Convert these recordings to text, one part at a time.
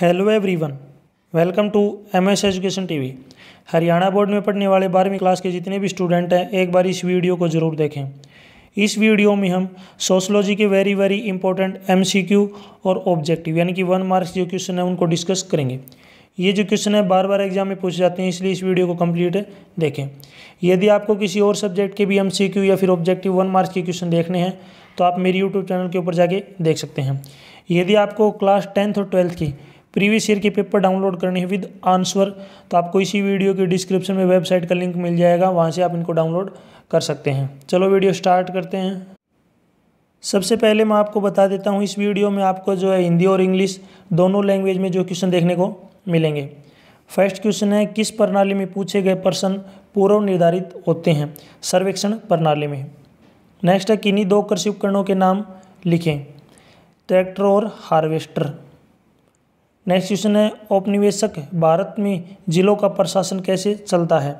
Hello everyone welcome to MS education TV Haryana board में पढ़ने वाले बारहवीं क्लास के जितने भी स्टूडेंट हैं एक बार इस वीडियो को ज़रूर देखें इस वीडियो में हम सोशलॉजी के वेरी वेरी इंपॉर्टेंट एमसीक्यू और ऑब्जेक्टिव यानी कि वन मार्क्स जो क्वेश्चन है उनको डिस्कस करेंगे ये जो क्वेश्चन है बार बार एग्जाम में पूछ जाते हैं इसलिए इस वीडियो को कम्प्लीट देखें यदि आपको किसी और सब्जेक्ट के भी एम या फिर ऑब्जेक्टिव वन मार्क्स के क्वेश्चन देखने हैं तो आप मेरे यूट्यूब चैनल के ऊपर जाके देख सकते हैं यदि आपको क्लास टेंथ और ट्वेल्थ की प्रीवियस ईयर के पेपर डाउनलोड करने हैं विद आंसर तो आपको इसी वीडियो के डिस्क्रिप्शन में वेबसाइट का लिंक मिल जाएगा वहाँ से आप इनको डाउनलोड कर सकते हैं चलो वीडियो स्टार्ट करते हैं सबसे पहले मैं आपको बता देता हूँ इस वीडियो में आपको जो है हिंदी और इंग्लिश दोनों लैंग्वेज में जो क्वेश्चन देखने को मिलेंगे फर्स्ट क्वेश्चन है किस प्रणाली में पूछे गए प्रश्न पूर्व निर्धारित होते हैं सर्वेक्षण प्रणाली में नेक्स्ट है किन्हीं दो कृषि उपकरणों के नाम लिखें ट्रैक्टर और हार्वेस्टर नेक्स्ट क्वेश्चन है औपनिवेशक भारत में जिलों का प्रशासन कैसे चलता है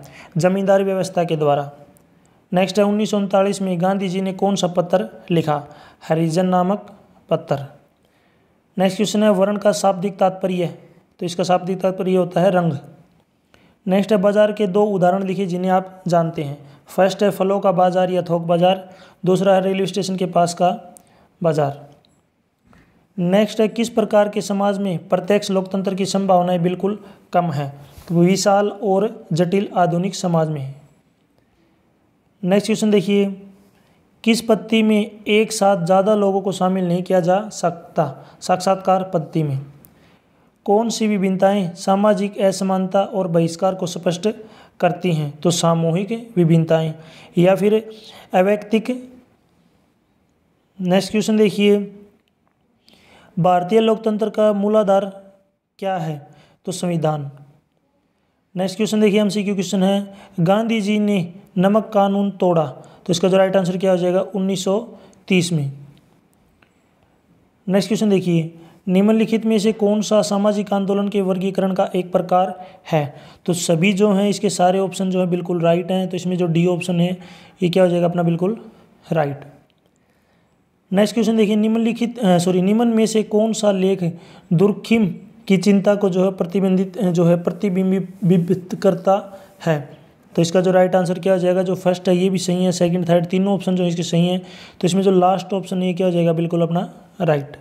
जमींदारी व्यवस्था के द्वारा नेक्स्ट है उन्नीस में गांधी जी ने कौन सा पत्र लिखा हरिजन नामक पत्र नेक्स्ट क्वेश्चन है वर्ण का शाब्दिक तात्पर्य तो इसका शाब्दिक तात्पर्य होता है रंग नेक्स्ट है बाजार के दो उदाहरण लिखे जिन्हें आप जानते हैं फर्स्ट है फलों का बाजार या थोक बाजार दूसरा है रेलवे स्टेशन के पास का बाजार नेक्स्ट है किस प्रकार के समाज में प्रत्यक्ष लोकतंत्र की संभावनाएं बिल्कुल कम है तो विशाल और जटिल आधुनिक समाज में नेक्स्ट क्वेश्चन देखिए किस पत्ति में एक साथ ज़्यादा लोगों को शामिल नहीं किया जा सकता साक्षात्कार पत्ति में कौन सी विभिन्नताएं सामाजिक असमानता और बहिष्कार को स्पष्ट करती हैं तो सामूहिक विभिन्नताएं या फिर अव्यक्तिक नेक्स्ट क्वेश्चन देखिए भारतीय लोकतंत्र का मूलाधार क्या है तो संविधान नेक्स्ट क्वेश्चन देखिए हम सी क्वेश्चन है गांधी जी ने नमक कानून तोड़ा तो इसका जो राइट आंसर क्या हो जाएगा 1930 में नेक्स्ट क्वेश्चन देखिए निम्नलिखित में से कौन सा सामाजिक आंदोलन के वर्गीकरण का एक प्रकार है तो सभी जो हैं इसके सारे ऑप्शन जो है बिल्कुल राइट हैं तो इसमें जो डी ऑप्शन है ये क्या हो जाएगा अपना बिल्कुल राइट नेक्स्ट क्वेश्चन देखिए निम्नलिखित सॉरी निम्न में से कौन सा लेख दुर्खिम की चिंता को जो है प्रतिबंधित जो है प्रतिबिंबित करता है तो इसका जो राइट आंसर क्या हो जाएगा जो फर्स्ट है ये भी सही है सेकंड थर्ड तीनों ऑप्शन जो है इसके सही हैं तो इसमें जो लास्ट ऑप्शन ये क्या हो जाएगा बिल्कुल अपना राइट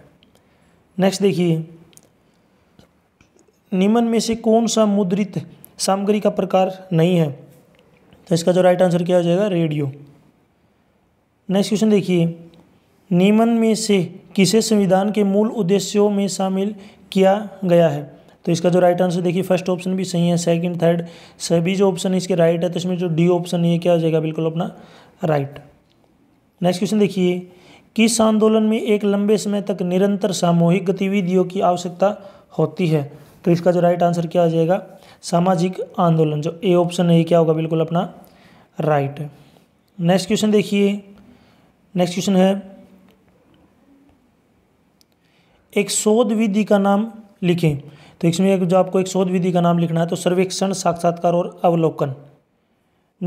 नेक्स्ट देखिए निम्न में से कौन सा मुद्रित सामग्री का प्रकार नहीं है तो इसका जो राइट आंसर क्या हो जाएगा रेडियो नेक्स्ट क्वेश्चन देखिए नियमन में से किसे संविधान के मूल उद्देश्यों में शामिल किया गया है तो इसका जो राइट आंसर देखिए फर्स्ट ऑप्शन भी सही है सेकंड थर्ड सभी जो ऑप्शन इसके राइट है तो इसमें जो डी ऑप्शन ये क्या हो जाएगा बिल्कुल अपना राइट नेक्स्ट क्वेश्चन देखिए किस आंदोलन में एक लंबे समय तक निरंतर सामूहिक गतिविधियों की आवश्यकता होती है तो इसका जो राइट आंसर क्या हो जाएगा सामाजिक आंदोलन जो ए ऑप्शन है ये क्या होगा बिल्कुल अपना राइट नेक्स्ट क्वेश्चन देखिए नेक्स्ट क्वेश्चन है एक शोध विधि का नाम लिखें तो इसमें एक जो आपको एक शोध विधि का नाम लिखना है तो सर्वेक्षण साक्षात्कार और अवलोकन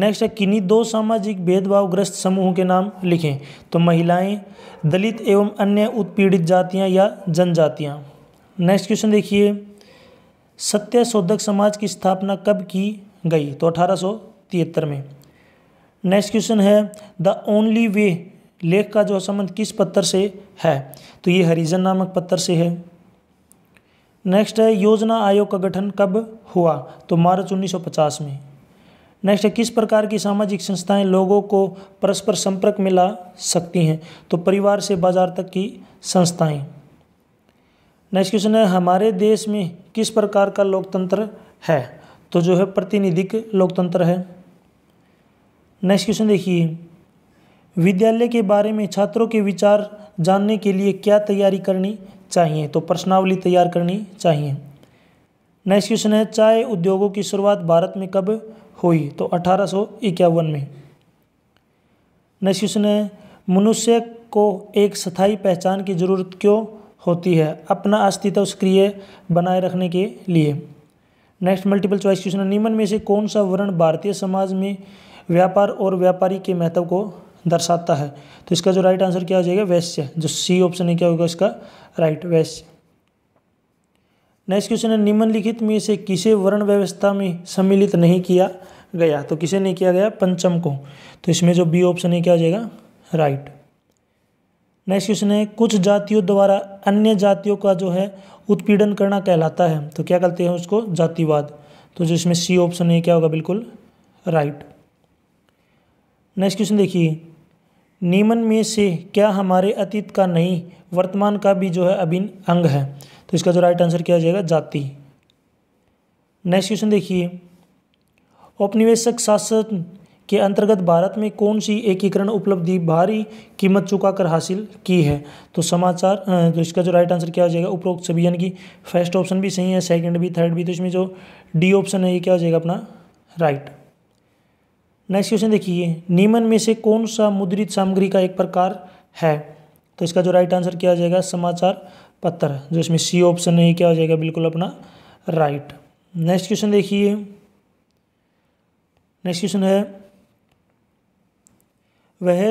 नेक्स्ट है किन्हीं दो सामाजिक भेदभावग्रस्त समूह के नाम लिखें तो महिलाएं दलित एवं अन्य उत्पीड़ित जातियां या जनजातियां नेक्स्ट क्वेश्चन देखिए सत्य शोधक समाज की स्थापना कब की गई तो अठारह में नेक्स्ट क्वेश्चन है द ओनली वे लेख का जो संबंध किस पत्थर से है तो ये हरिजन नामक पत्थर से है नेक्स्ट है योजना आयोग का गठन कब हुआ तो मार्च 1950 में नेक्स्ट है किस प्रकार की सामाजिक संस्थाएं लोगों को परस्पर संपर्क में ला सकती हैं तो परिवार से बाजार तक की संस्थाएं नेक्स्ट क्वेश्चन है हमारे देश में किस प्रकार का लोकतंत्र है तो जो है प्रतिनिधिक लोकतंत्र है नेक्स्ट क्वेश्चन देखिए विद्यालय के बारे में छात्रों के विचार जानने के लिए क्या तैयारी करनी चाहिए तो प्रश्नावली तैयार करनी चाहिए नेक्स्ट क्वेश्चन है चाय उद्योगों की शुरुआत भारत में कब हुई तो अठारह में नेक्स्ट क्वेश्चन है मनुष्य को एक स्थायी पहचान की जरूरत क्यों होती है अपना अस्तित्व सक्रिय बनाए रखने के लिए नेक्स्ट मल्टीपल चॉइस क्वेश्चन है निम्न में से कौन सा वर्ण भारतीय समाज में व्यापार और व्यापारी के महत्व को दर्शाता है तो इसका जो राइट आंसर क्या हो जाएगा वैश्य जो सी ऑप्शन है क्या होगा इसका राइट वैश्य नेक्स्ट क्वेश्चन है निम्नलिखित में से किसे वर्ण व्यवस्था में सम्मिलित नहीं किया गया तो किसे नहीं किया गया पंचम को तो इसमें जो बी ऑप्शन है क्या हो जाएगा राइट नेक्स्ट क्वेश्चन है कुछ जातियों द्वारा अन्य जातियों का जो है उत्पीड़न करना कहलाता है तो क्या कहते हैं उसको जातिवाद तो जो इसमें सी ऑप्शन है क्या होगा बिल्कुल राइट नेक्स्ट क्वेश्चन देखिए नियमन में से क्या हमारे अतीत का नहीं वर्तमान का भी जो है अभिन्न अंग है तो इसका जो राइट आंसर किया जाएगा जाति नेक्स्ट क्वेश्चन देखिए औपनिवेशक शासन के अंतर्गत भारत में कौन सी एकीकरण उपलब्धि भारी कीमत चुकाकर हासिल की है तो समाचार तो इसका जो राइट आंसर क्या हो जाएगा उपरोक्त सभी यानी कि फर्स्ट ऑप्शन भी सही है सेकंड भी थर्ड भी तो इसमें जो डी ऑप्शन है ये क्या हो जाएगा अपना राइट नेक्स्ट क्वेश्चन देखिए नीमन में से कौन सा मुद्रित सामग्री का एक प्रकार है तो इसका जो राइट आंसर किया जाएगा समाचार पत्र जो इसमें सी ऑप्शन नहीं क्या हो जाएगा बिल्कुल अपना राइट नेक्स्ट क्वेश्चन देखिए नेक्स्ट क्वेश्चन है वह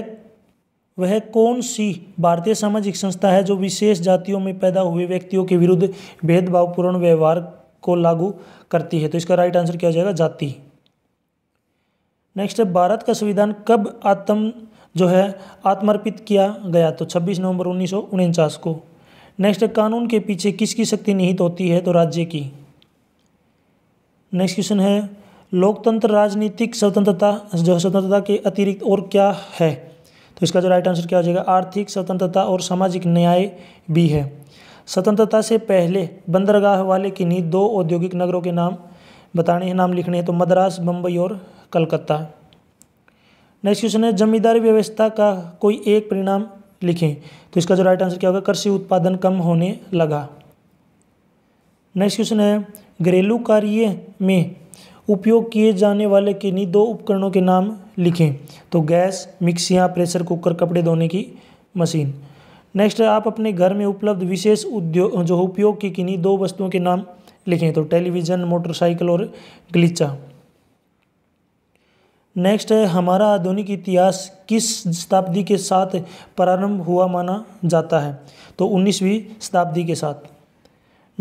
वह कौन सी भारतीय सामाजिक संस्था है जो विशेष जातियों में पैदा हुए व्यक्तियों के विरुद्ध भेदभावपूर्ण व्यवहार को लागू करती है तो इसका राइट आंसर क्या हो जाएगा जाति नेक्स्ट है भारत का संविधान कब आत्म जो है आत्मर्पित किया गया तो 26 नवंबर उन्नीस को नेक्स्ट कानून के पीछे किसकी शक्ति निहित होती है तो राज्य की नेक्स्ट क्वेश्चन है लोकतंत्र राजनीतिक स्वतंत्रता जो स्वतंत्रता के अतिरिक्त और क्या है तो इसका जो राइट आंसर क्या हो जाएगा आर्थिक स्वतंत्रता और सामाजिक न्याय भी है स्वतंत्रता से पहले बंदरगाह वाले किन्हीं दो औद्योगिक नगरों के नाम बताने हैं नाम लिखने हैं तो मद्रास बम्बई और कलकत्ता नेक्स्ट क्वेश्चन है जमींदारी व्यवस्था का कोई एक परिणाम लिखें तो इसका जो राइट आंसर क्या होगा कृषि उत्पादन कम होने लगा नेक्स्ट क्वेश्चन है घरेलू कार्य में उपयोग किए जाने वाले किन्हीं दो उपकरणों के नाम लिखें तो गैस मिक्सियाँ प्रेशर कुकर कपड़े धोने की मशीन नेक्स्ट आप अपने घर में उपलब्ध विशेष उद्योग जो उपयोग की किन्हीं दो वस्तुओं के नाम लिखें तो टेलीविज़न मोटरसाइकिल और गलीचा नेक्स्ट है हमारा आधुनिक इतिहास किस शताब्दी के साथ प्रारंभ हुआ माना जाता है तो 19वीं शताब्दी के साथ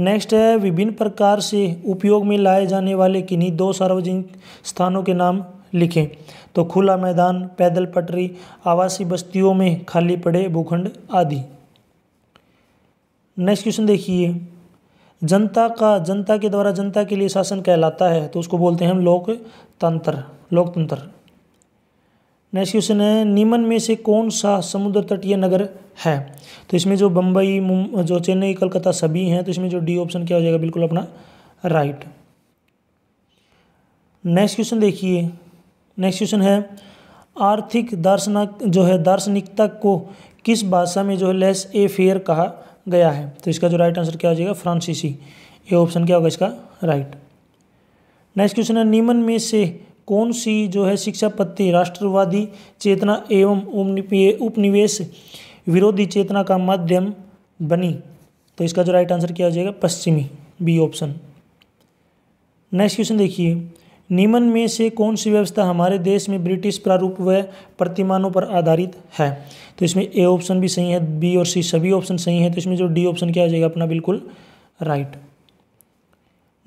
नेक्स्ट है विभिन्न प्रकार से उपयोग में लाए जाने वाले किन्हीं दो सार्वजनिक स्थानों के नाम लिखें तो खुला मैदान पैदल पटरी आवासीय बस्तियों में खाली पड़े भूखंड आदि नेक्स्ट क्वेश्चन देखिए जनता का जनता के द्वारा जनता के लिए शासन कहलाता है तो उसको बोलते हैं हम लोकतंत्र लोकतंत्र नेक्स्ट क्वेश्चन है निम्न में से कौन सा समुद्र तटीय नगर है तो इसमें जो बम्बई जो चेन्नई कलकत्ता सभी हैं तो इसमें जो डी ऑप्शन क्या हो जाएगा बिल्कुल अपना राइट नेक्स्ट क्वेश्चन देखिए नेक्स्ट क्वेश्चन है आर्थिक दार्शनिक जो है दार्शनिकता को किस भाषा में जो है लेस ए फेयर कहा गया है तो इसका जो राइट आंसर क्या हो जाएगा फ्रांसीसी ये ऑप्शन क्या होगा इसका राइट नेक्स्ट क्वेश्चन है निम्न में से कौन सी जो है शिक्षा पत्ति राष्ट्रवादी चेतना एवं उपनिवेश विरोधी चेतना का माध्यम बनी तो इसका जो राइट आंसर किया हो जाएगा पश्चिमी बी ऑप्शन नेक्स्ट क्वेश्चन देखिए निम्न में से कौन सी व्यवस्था हमारे देश में ब्रिटिश प्रारूप व प्रतिमानों पर आधारित है तो इसमें ए ऑप्शन भी सही है बी और सी सभी ऑप्शन सही है तो इसमें जो डी ऑप्शन क्या हो जाएगा अपना बिल्कुल राइट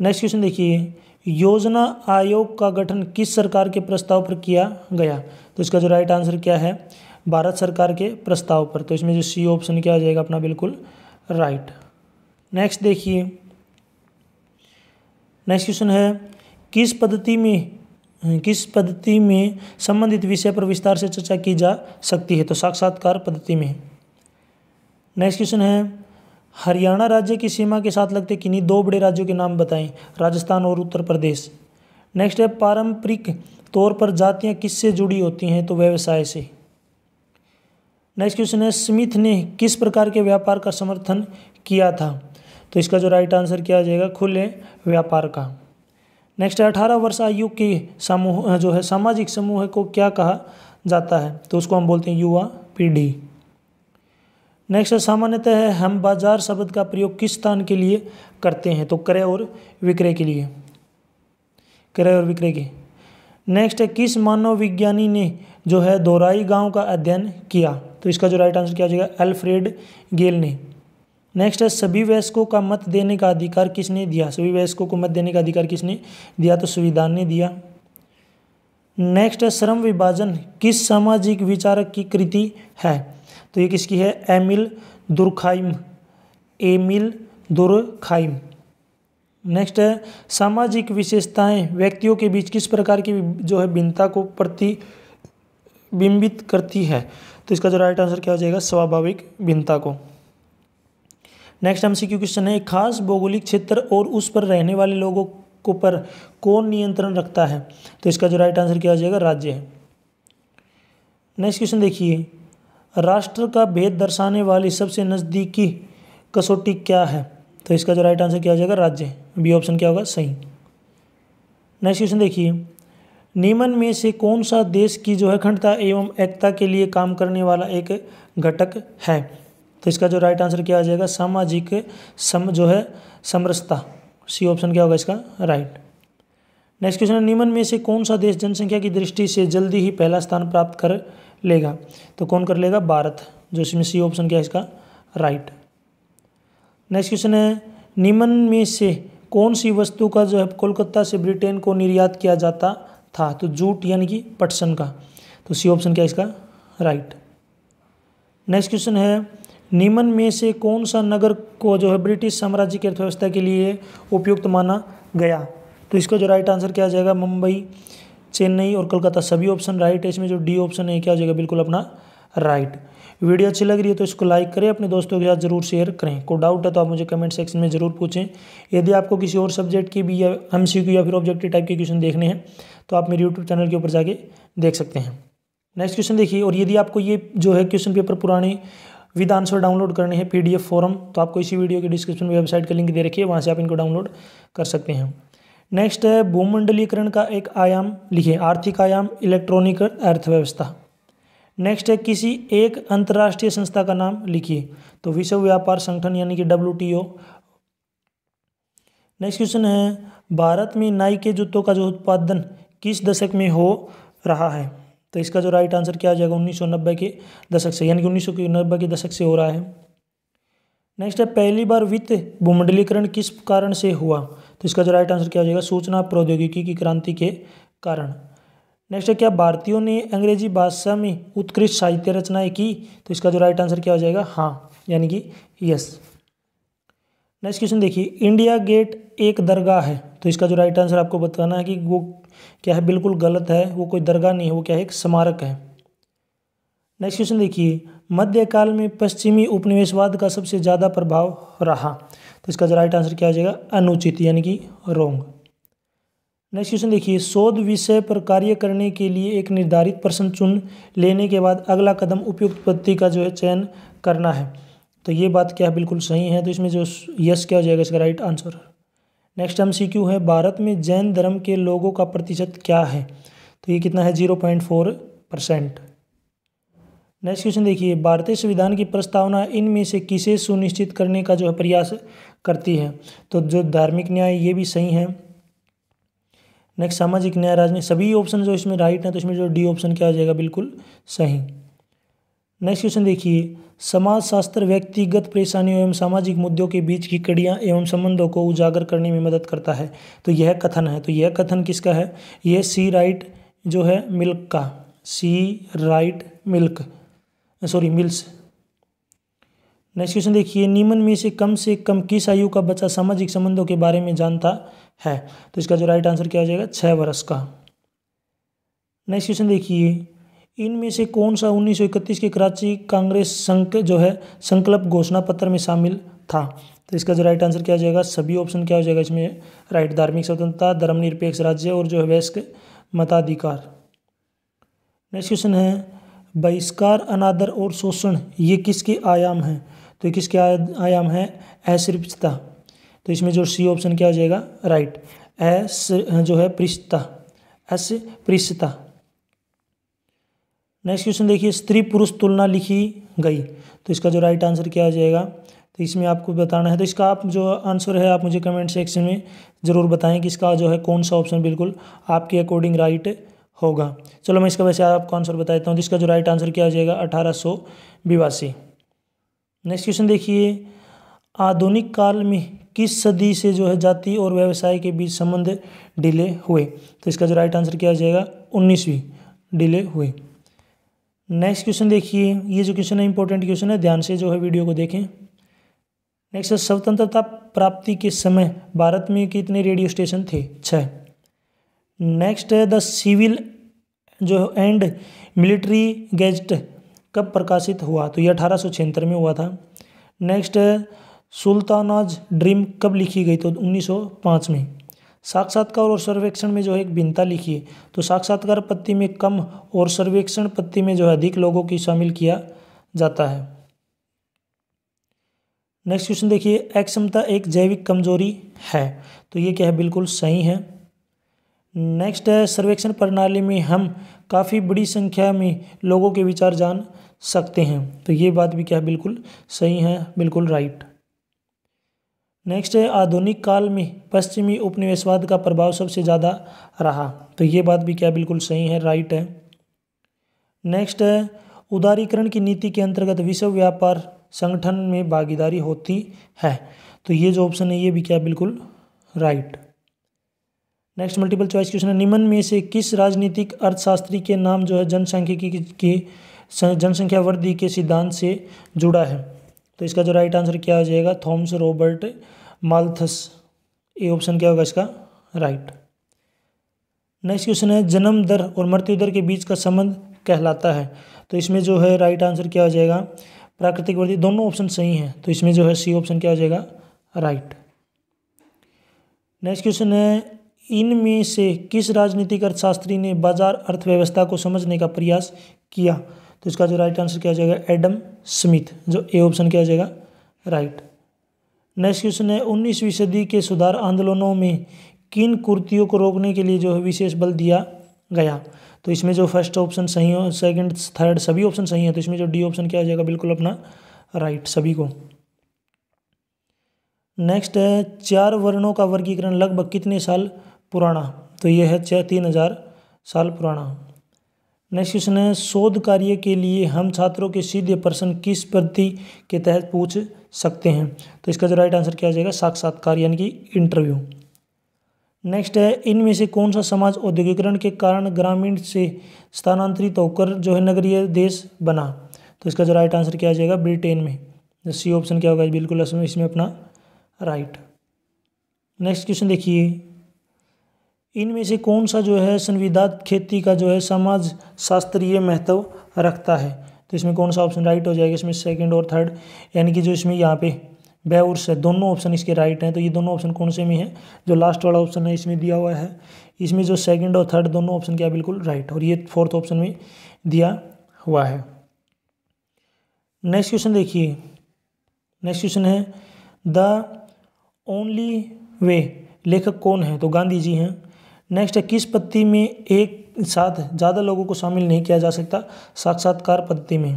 नेक्स्ट क्वेश्चन देखिए योजना आयोग का गठन किस सरकार के प्रस्ताव पर किया गया तो इसका जो राइट आंसर क्या है भारत सरकार के प्रस्ताव पर तो इसमें जो सी ऑप्शन क्या हो जाएगा अपना बिल्कुल राइट नेक्स्ट देखिए नेक्स्ट क्वेश्चन है किस पद्धति में किस पद्धति में संबंधित विषय पर विस्तार से चर्चा की जा सकती है तो साक्षात्कार पद्धति में नेक्स्ट क्वेश्चन है हरियाणा राज्य की सीमा के साथ लगते किन्हीं दो बड़े राज्यों के नाम बताएं राजस्थान और उत्तर प्रदेश नेक्स्ट है पारंपरिक तौर पर जातियां किससे जुड़ी होती हैं तो व्यवसाय से नेक्स्ट क्वेश्चन है स्मिथ ने किस प्रकार के व्यापार का समर्थन किया था तो इसका जो राइट आंसर किया जाएगा खुले व्यापार का नेक्स्ट है अठारह वर्ष आयु के समूह जो है सामाजिक समूह को क्या कहा जाता है तो उसको हम बोलते हैं युवा पीढ़ी नेक्स्ट सामान्यतः हम बाजार शब्द का प्रयोग किस स्थान के लिए करते हैं तो क्रय और विक्रय के लिए क्रय और विक्रय के नेक्स्ट है किस मानव विज्ञानी ने जो है दोराई गांव का अध्ययन किया तो इसका जो राइट आंसर क्या हो जाएगा एल्फ्रेड गेल ने नेक्स्ट है सभी वयस्कों का मत देने का अधिकार किसने दिया सभी वयस्कों को मत देने का अधिकार किसने दिया तो संविधान ने दिया नेक्स्ट है श्रम विभाजन किस सामाजिक विचारक की कृति है तो ये किसकी है Emile Durkheim Emile Durkheim next है सामाजिक विशेषताएं व्यक्तियों के बीच किस प्रकार की जो है भिन्नता को प्रतिबिंबित करती है तो इसका जो राइट आंसर क्या हो जाएगा स्वाभाविक भिन्नता को नेक्स्ट हम सी क्वेश्चन है खास भौगोलिक क्षेत्र और उस पर रहने वाले लोगों को पर कौन नियंत्रण रखता है तो इसका जो राइट आंसर क्या हो जाएगा राज्य है नेक्स्ट क्वेश्चन देखिए राष्ट्र का भेद दर्शाने वाली सबसे नज़दीकी कसौटी क्या है तो इसका जो राइट आंसर क्या हो जाएगा राज्य बी ऑप्शन क्या होगा सही नेक्स्ट क्वेश्चन देखिए नीमन में से कौन सा देश की जो है अखंडता एवं एकता के लिए काम करने वाला एक घटक है तो इसका जो राइट आंसर क्या आ जाएगा सामाजिक सम जो है समरसता सी ऑप्शन क्या होगा इसका राइट नेक्स्ट क्वेश्चन है नीमन में से कौन सा देश जनसंख्या की दृष्टि से जल्दी ही पहला स्थान प्राप्त कर लेगा तो कौन कर लेगा भारत जो इसमें सी ऑप्शन क्या है इसका राइट नेक्स्ट क्वेश्चन है निम्न में से कौन सी वस्तु का जो है कोलकाता से ब्रिटेन को निर्यात किया जाता था तो जूट यानी कि पटसन का तो सी ऑप्शन क्या है इसका राइट नेक्स्ट क्वेश्चन है निम्न में से कौन सा नगर को जो है ब्रिटिश साम्राज्य की अर्थव्यवस्था के लिए उपयुक्त माना गया तो इसका जो राइट आंसर क्या आ जाएगा मुंबई चेन्नई और कलकत्ता सभी ऑप्शन राइट है इसमें जो डी ऑप्शन है क्या हो जाएगा बिल्कुल अपना राइट वीडियो अच्छी लग रही है तो इसको लाइक करें अपने दोस्तों के साथ जरूर शेयर करें कोई डाउट है तो आप मुझे कमेंट सेक्शन में जरूर पूछें यदि आपको किसी और सब्जेक्ट की भी या एम या फिर ऑब्जेक्टिव टाइप के क्वेश्चन देखने हैं तो आप मेरे यूट्यूब चैनल के ऊपर जाके देख सकते हैं नेक्स्ट क्वेश्चन देखिए और यदि आपको ये जो है क्वेश्चन पेपर पुराने विद आंसर डाउनलोड करने हैं पीडीएफ फॉर्म तो आपको इसी वीडियो के डिस्क्रिप्शन में वेबसाइट का लिंक दे रखिए वहाँ से आप इनको डाउनलोड कर सकते हैं नेक्स्ट है भूमंडलीकरण का एक आयाम लिखिए आर्थिक आयाम इलेक्ट्रॉनिक अर्थव्यवस्था नेक्स्ट है किसी एक अंतर्राष्ट्रीय संस्था का नाम लिखिए तो विश्व व्यापार संगठन यानी कि डब्ल्यू नेक्स्ट क्वेश्चन है भारत में नाई के जूतों का जो उत्पादन किस दशक में हो रहा है तो इसका जो राइट आंसर क्या आ जाएगा उन्नीस के दशक से यानी कि उन्नीस के दशक से हो रहा है नेक्स्ट है पहली बार वित्त भूमंडलीकरण किस कारण से हुआ तो इसका जो राइट आंसर क्या हो जाएगा सूचना प्रौद्योगिकी की क्रांति के कारण नेक्स्ट है क्या भारतीयों ने अंग्रेजी भाषा में उत्कृष्ट साहित्य रचनाएं की तो इसका जो राइट आंसर क्या हो जाएगा हाँ यानी कि यस नेक्स्ट क्वेश्चन देखिए इंडिया गेट एक दरगाह है तो इसका जो राइट आंसर आपको बताना है कि वो क्या है बिल्कुल गलत है वो कोई दरगाह नहीं है वो क्या है एक स्मारक है नेक्स्ट क्वेश्चन देखिए मध्यकाल में पश्चिमी उपनिवेशवाद का सबसे ज़्यादा प्रभाव रहा तो इसका राइट आंसर क्या हो जाएगा अनुचित यानी कि रोंग नेक्स्ट क्वेश्चन देखिए शोध विषय पर कार्य करने के लिए एक निर्धारित प्रश्न चुन लेने के बाद अगला कदम उपयुक्त पद्धति का जो है चयन करना है तो ये बात क्या बिल्कुल सही है तो इसमें जो यस क्या हो जाएगा इसका राइट आंसर नेक्स्ट हम सी है भारत में जैन धर्म के लोगों का प्रतिशत क्या है तो ये कितना है zero point four percent next question देखिए भारतीय संविधान की प्रस्तावना इनमें से किसे सुनिश्चित करने का जो है प्रयास करती है तो जो धार्मिक न्याय ये भी सही है नेक्स्ट सामाजिक न्याय राजनीति सभी ऑप्शन जो इसमें राइट है तो इसमें जो डी ऑप्शन क्या हो जाएगा बिल्कुल सही नेक्स्ट क्वेश्चन देखिए समाजशास्त्र व्यक्तिगत परेशानियों एवं सामाजिक मुद्दों के बीच की कड़ियाँ एवं संबंधों को उजागर करने में मदद करता है तो यह कथन है तो यह कथन किसका है यह सी राइट जो है मिल्क का C right milk sorry mills next question देखिए निम्न में से कम से कम किस आयु का बच्चा सामाजिक संबंधों के बारे में जानता है तो इसका जो राइट आंसर क्या हो जाएगा छः वर्ष का नेक्स्ट क्वेश्चन देखिए इनमें से कौन सा 1931 के कराची कांग्रेस संक जो है संकल्प घोषणा पत्र में शामिल था तो इसका जो राइट आंसर क्या हो जाएगा सभी ऑप्शन क्या हो जाएगा इसमें राइट धार्मिक स्वतंत्रता धर्मनिरपेक्ष राज्य और जो है वैश्क मताधिकार नेक्स्ट क्वेश्चन है बहिष्कार अनादर और शोषण ये किसके आयाम हैं तो किसके आयाम है असृपता तो इसमें जो सी ऑप्शन क्या हो जाएगा राइट एस जो है पृष्ठता एस पृष्ठता नेक्स्ट क्वेश्चन देखिए स्त्री पुरुष तुलना लिखी गई तो इसका जो राइट आंसर क्या हो जाएगा तो इसमें आपको बताना है तो इसका आप जो आंसर है आप मुझे कमेंट सेक्शन में ज़रूर बताएं कि इसका जो है कौन सा ऑप्शन बिल्कुल आपके अकॉर्डिंग राइट होगा चलो मैं इसका वैसे आपको आंसर बता देता हूँ तो इसका जो राइट आंसर क्या हो जाएगा अठारह सौ नेक्स्ट क्वेश्चन देखिए आधुनिक काल में किस सदी से जो है जाति और व्यवसाय के बीच संबंध डिले हुए तो इसका जो राइट आंसर किया आ जाएगा उन्नीसवीं डिले हुए नेक्स्ट क्वेश्चन देखिए ये जो क्वेश्चन है इंपॉर्टेंट क्वेश्चन है ध्यान से जो है वीडियो को देखें नेक्स्ट स्वतंत्रता प्राप्ति के समय भारत में कितने रेडियो स्टेशन थे छः नेक्स्ट है द सिविल जो एंड मिलिट्री गैजेट कब प्रकाशित हुआ तो ये अठारह में हुआ था नेक्स्ट सुल्तानाज ड्रीम कब लिखी गई तो 1905 में साक्षात्कार और सर्वेक्षण में जो है एक भिन्नता लिखी है तो साक्षात्कार पत्ति में कम और सर्वेक्षण पत्ति में जो है अधिक लोगों की शामिल किया जाता है नेक्स्ट क्वेश्चन देखिए अक्षमता एक जैविक कमजोरी है तो ये क्या है बिल्कुल सही है नेक्स्ट है सर्वेक्षण प्रणाली में हम काफ़ी बड़ी संख्या में लोगों के विचार जान सकते हैं तो ये बात भी क्या बिल्कुल सही है बिल्कुल राइट नेक्स्ट है आधुनिक काल में पश्चिमी उपनिवेशवाद का प्रभाव सबसे ज़्यादा रहा तो ये बात भी क्या बिल्कुल सही है राइट है नेक्स्ट है उदारीकरण की नीति के अंतर्गत विश्व व्यापार संगठन में भागीदारी होती है तो ये जो ऑप्शन है ये भी क्या बिल्कुल right next multiple choice question है निम्न में से किस राजनीतिक अर्थशास्त्री के नाम जो है के, के जनसंख्या वृद्धि के सिद्धांत से जुड़ा है तो इसका जो राइट आंसर क्या हो जाएगा थॉम्स रॉबर्ट माल्थस ये ऑप्शन क्या होगा इसका राइट नेक्स्ट क्वेश्चन है जन्म दर और मृत्यु दर के बीच का संबंध कहलाता है तो इसमें जो है राइट आंसर क्या हो जाएगा प्राकृतिक वृद्धि दोनों ऑप्शन सही हैं तो इसमें जो है सी ऑप्शन क्या हो जाएगा राइट नेक्स्ट क्वेश्चन है इनमें से किस राजनीतिक अर्थशास्त्री ने बाजार अर्थव्यवस्था को समझने का प्रयास किया तो इसका जो राइट आंसर क्या हो जाएगा एडम स्मिथ जो ए ऑप्शन क्या हो जाएगा राइट नेक्स्ट क्वेश्चन है उन्नीसवीं सदी के सुधार आंदोलनों में किन कुर्तियों को रोकने के लिए जो है विशेष बल दिया गया तो इसमें जो फर्स्ट ऑप्शन सही हो सेकंड थर्ड सभी ऑप्शन सही है तो इसमें जो डी ऑप्शन क्या हो जाएगा बिल्कुल अपना राइट सभी को नेक्स्ट है चार वर्णों का वर्गीकरण लगभग कितने साल पुराना तो यह है छः तीन हज़ार साल पुराना नेक्स्ट क्वेश्चन है शोध कार्य के लिए हम छात्रों के सीधे प्रश्न किस प्रति के तहत पूछ सकते हैं तो इसका जो राइट आंसर क्या जाएगा साक्षात्कार यानी कि इंटरव्यू नेक्स्ट है इनमें से कौन सा समाज औद्योगिकरण के कारण ग्रामीण से स्थानांतरित होकर जो है नगरीय देश बना तो इसका जो राइट आंसर क्या आ जाएगा ब्रिटेन में सी ऑप्शन क्या होगा बिल्कुल इसमें अपना राइट नेक्स्ट क्वेश्चन देखिए इनमें से कौन सा जो है संविदात खेती का जो है समाज शास्त्रीय महत्व रखता है तो इसमें कौन सा ऑप्शन राइट हो जाएगा इसमें सेकंड और थर्ड यानी कि जो इसमें यहाँ पे ब और स दोनों ऑप्शन इसके राइट हैं तो ये दोनों ऑप्शन कौन से में है जो लास्ट वाला ऑप्शन है इसमें दिया हुआ है इसमें जो सेकेंड और थर्ड दोनों ऑप्शन क्या बिल्कुल राइट और ये फोर्थ ऑप्शन में दिया हुआ है नेक्स्ट क्वेश्चन देखिए नेक्स्ट क्वेश्चन है द ओनली वे लेखक कौन है तो गांधी जी हैं नेक्स्ट है किस पद्धति में एक साथ ज़्यादा लोगों को शामिल नहीं किया जा सकता साक्षात्कार पद्धति में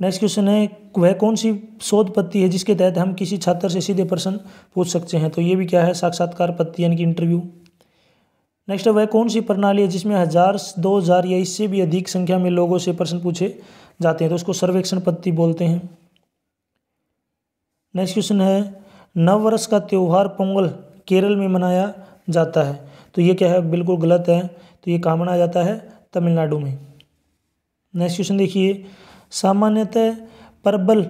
नेक्स्ट क्वेश्चन है वह कौन सी शोध पद्धति है जिसके तहत हम किसी छात्र से सीधे प्रश्न पूछ सकते हैं तो ये भी क्या है साक्षात्कार पद्धति यानी कि इंटरव्यू नेक्स्ट है वह कौन सी प्रणाली है जिसमें हज़ार दो हज़ार या इससे भी अधिक संख्या में लोगों से प्रश्न पूछे जाते हैं तो उसको सर्वेक्षण पद्धति बोलते हैं नेक्स्ट क्वेश्चन है नववर्ष का त्यौहार पोंगल केरल में मनाया जाता है तो ये क्या है बिल्कुल गलत है तो ये कामन आ जाता है तमिलनाडु में नेक्स्ट क्वेश्चन देखिए सामान्यतः परबल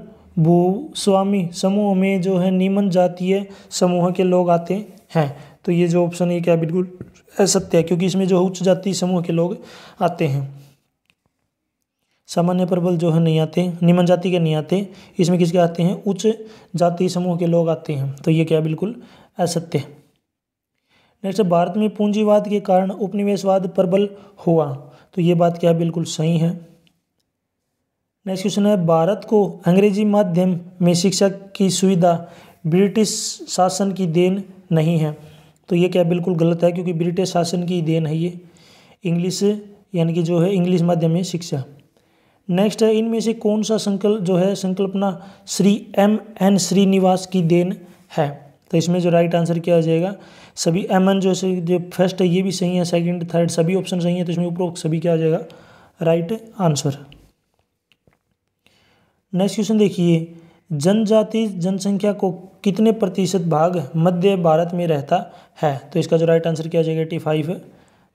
भू स्वामी समूह में जो है नीमन जातीय समूह के लोग आते हैं तो ये जो ऑप्शन ये क्या बिल्कुल असत्य है क्योंकि इसमें जो उच्च जाति समूह के लोग आते हैं सामान्य प्रबल जो है नहीं आते नीमन जाति के नहीं आते इसमें किसके आते हैं उच्च जाति समूह के लोग आते हैं तो ये क्या बिल्कुल असत्य है नेक्स्ट तो भारत में पूंजीवाद के कारण उपनिवेशवाद प्रबल हुआ तो ये बात क्या बिल्कुल सही है नेक्स्ट क्वेश्चन है भारत को अंग्रेजी माध्यम में शिक्षा की सुविधा ब्रिटिश शासन की देन नहीं है तो ये क्या बिल्कुल गलत है क्योंकि ब्रिटिश शासन की देन है ये इंग्लिश यानी कि जो है इंग्लिश माध्यम में शिक्षा नेक्स्ट है इनमें से कौन सा संकल्प जो है संकल्पना श्री एम एन श्रीनिवास की देन है तो इसमें जो राइट आंसर क्या आ जाएगा सभी एम एन जो जो फर्स्ट है ये भी सही है सेकंड थर्ड सभी ऑप्शन सही है तो इसमें उपरोक्त सभी क्या आ जाएगा राइट आंसर नेक्स्ट क्वेश्चन देखिए जनजाति जनसंख्या को कितने प्रतिशत भाग मध्य भारत में रहता है तो इसका जो राइट आंसर क्या आ जाएगा eighty five